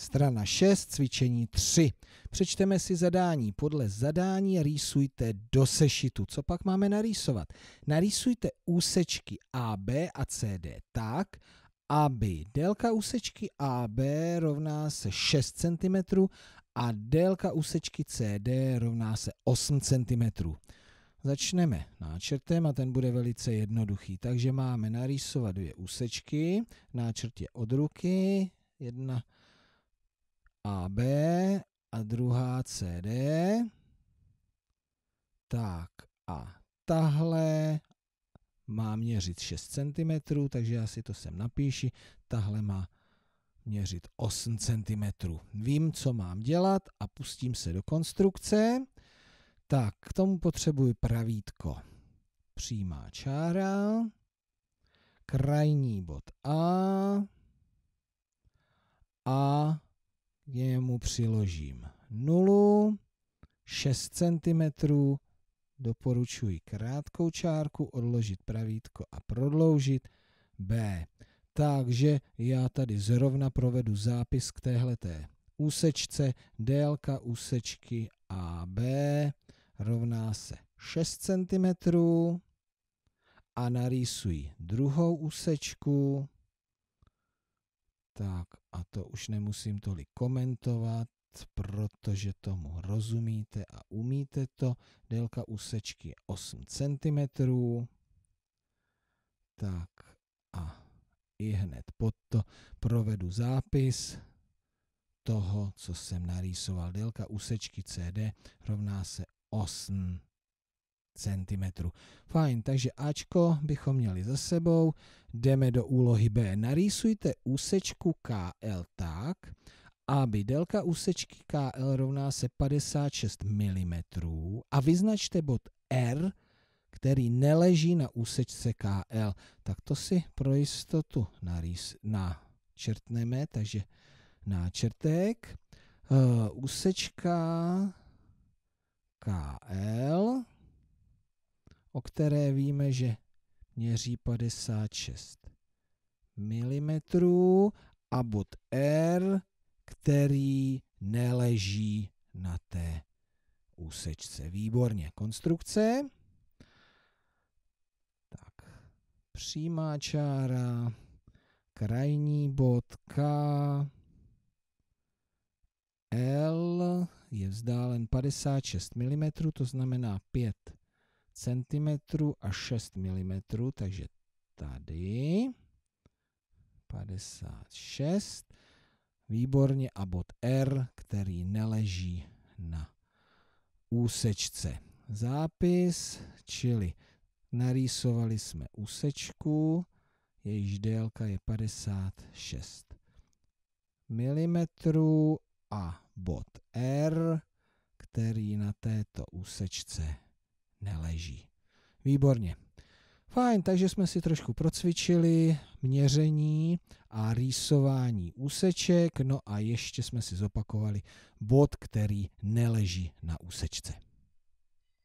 Strana 6, cvičení 3. Přečteme si zadání. Podle zadání rýsujte do sešitu. Co pak máme narýsovat? Narýsujte úsečky AB a CD tak, aby délka úsečky AB rovná se 6 cm a délka úsečky CD rovná se 8 cm. Začneme náčrtem a ten bude velice jednoduchý. Takže máme narýsovat dvě úsečky, náčrt je od ruky, jedna AB a druhá CD. Tak a tahle má měřit 6 cm, takže já si to sem napíši. Tahle má měřit 8 cm. Vím, co mám dělat a pustím se do konstrukce. Tak, k tomu potřebuji pravítko. Přímá čára, krajní bod A, A, přiložím nulu, 6 cm, doporučuji krátkou čárku, odložit pravítko a prodloužit B. Takže já tady zrovna provedu zápis k téhleté úsečce, délka úsečky AB rovná se 6 cm a narýsuji druhou úsečku. Tak to už nemusím tolik komentovat, protože tomu rozumíte a umíte to. Délka úsečky je 8 cm. Tak a i hned pod to provedu zápis toho, co jsem narýsoval. Délka úsečky CD rovná se 8 cm. Fajn, takže Ačko bychom měli za sebou. Jdeme do úlohy B. Narýsujte úsečku KL tak, aby délka úsečky KL rovná se 56 mm a vyznačte bod R, který neleží na úsečce KL. Tak to si pro jistotu narýs, načrtneme, takže náčrtek. Uh, úsečka KL o které víme, že měří 56 mm a bod R, který neleží na té úsečce. Výborně. Konstrukce. Tak, přímá čára, krajní bod K, L je vzdálen 56 mm, to znamená 5 cm a 6 mm, takže tady 56. Výborně a bod R, který neleží na úsečce. Zápis, čili narýsovali jsme úsečku, jejíž délka je 56 mm a bod R, který na této úsečce neleží. Výborně. Fajn, takže jsme si trošku procvičili měření a rýsování úseček, no a ještě jsme si zopakovali bod, který neleží na úsečce.